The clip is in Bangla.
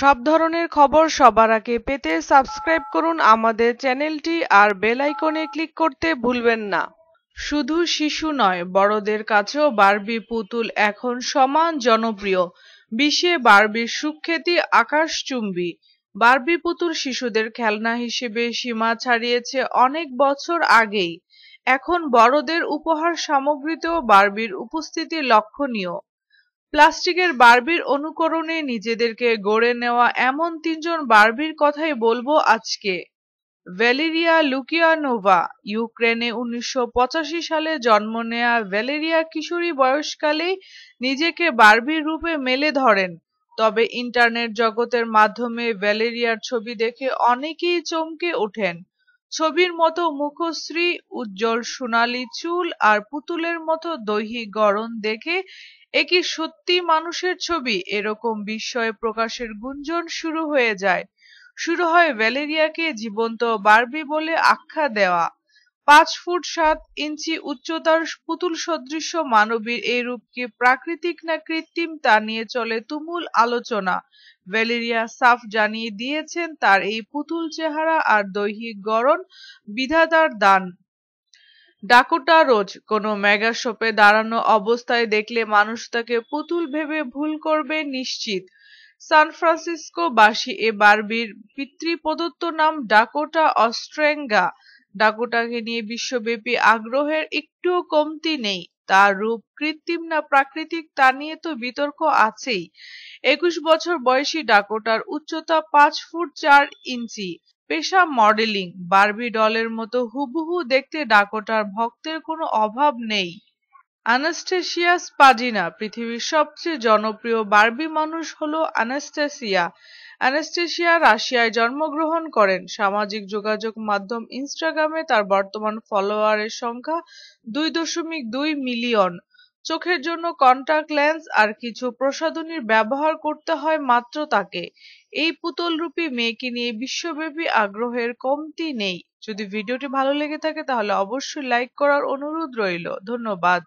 সব ধরনের খবর সবার আগে পেতে সাবস্ক্রাইব করুন আমাদের চ্যানেলটি আর বেল আইকনে ক্লিক করতে ভুলবেন না শুধু শিশু নয় বড়দের কাছেও বারবি পুতুল এখন সমান জনপ্রিয় বিশ্বে বারবির সুখ্যাতি আকাশচুম্বী বারবি পুতুল শিশুদের খেলনা হিসেবে সীমা ছাড়িয়েছে অনেক বছর আগেই এখন বড়দের উপহার সামগ্রীতেও বারবির উপস্থিতি লক্ষণীয় প্লাস্টিকের বার্বির অনুকরণে নিজেদেরকে গড়ে নেওয়া এমন তিনজন বার্বির কথাই বলবো আজকে ভ্যালেরিয়া লুকিয়ানোভা ইউক্রেনে উনিশশো সালে জন্ম নেয়া ভ্যালেরিয়া কিশোরী বয়সকালেই নিজেকে বার্বির রূপে মেলে ধরেন তবে ইন্টারনেট জগতের মাধ্যমে ভ্যালেরিয়ার ছবি দেখে অনেকেই চমকে ওঠেন ছবির মতো মুখশ্রী উজ্জ্বল সোনালি চুল আর পুতুলের মতো দৈহিক গড়ন দেখে এ কি সত্যি মানুষের ছবি এরকম বিস্ময়ে প্রকাশের গুঞ্জন শুরু হয়ে যায় শুরু হয় ভ্যালেরিয়াকে জীবন্ত বার্বি বলে আখ্যা দেওয়া পাঁচ ফুট সাত ইঞ্চি উচ্চতার পুতুল সদৃশ মানবীর এই রূপকে প্রাকৃতিক না কৃত্রিম তা নিয়ে চলে তুমুল আলোচনা ভ্যালেরিয়া সাফ জানিয়ে দিয়েছেন তার এই পুতুল চেহারা আর দৈহিক গড়ন বিধাতার দান ডাকোটা রোজ কোনো মেগা শপে দাঁড়ানো অবস্থায় দেখলে মানুষ তাকে পুতুল ভেবে ভুল করবে নিশ্চিত সান ফ্রান্সিসকো বাসী এ বার্বির পিতৃ প্রদত্ত নাম ডাকোটা অস্ট্রেঙ্গা ডাকুটাকে নিয়ে বিশ্বব্যাপী আগ্রহের একটুও কমতি নেই তার রূপ কৃত্রিম না প্রাকৃতিক তা নিয়ে তো বিতর্ক আছেই একুশ বছর বয়সী ডাকোটার উচ্চতা পাঁচ ফুট চার ইঞ্চি পেশা মডেলিং বার্বি ডলের মতো হুবহু দেখতে ডাকোটার ভক্তের কোনো অভাব নেই অ্যানাস্টেসিয়া স্পাজিনা পৃথিবীর সবচেয়ে জনপ্রিয় বার্বি মানুষ হল অ্যানাস্টেসিয়া অ্যানাস্টেসিয়া রাশিয়ায় জন্মগ্রহণ করেন সামাজিক যোগাযোগ মাধ্যম ইনস্টাগ্রামে তার বর্তমান ফলোয়ারের সংখ্যা দুই দশমিক দুই মিলিয়ন চোখের জন্য কন্টাক্ট লেন্স আর কিছু প্রসাধনীর ব্যবহার করতে হয় মাত্র তাকে এই পুতুলরূপী মেয়েকে নিয়ে বিশ্বব্যাপী আগ্রহের কমতি নেই যদি ভিডিওটি ভালো লেগে থাকে তাহলে অবশ্যই লাইক করার অনুরোধ রইল ধন্যবাদ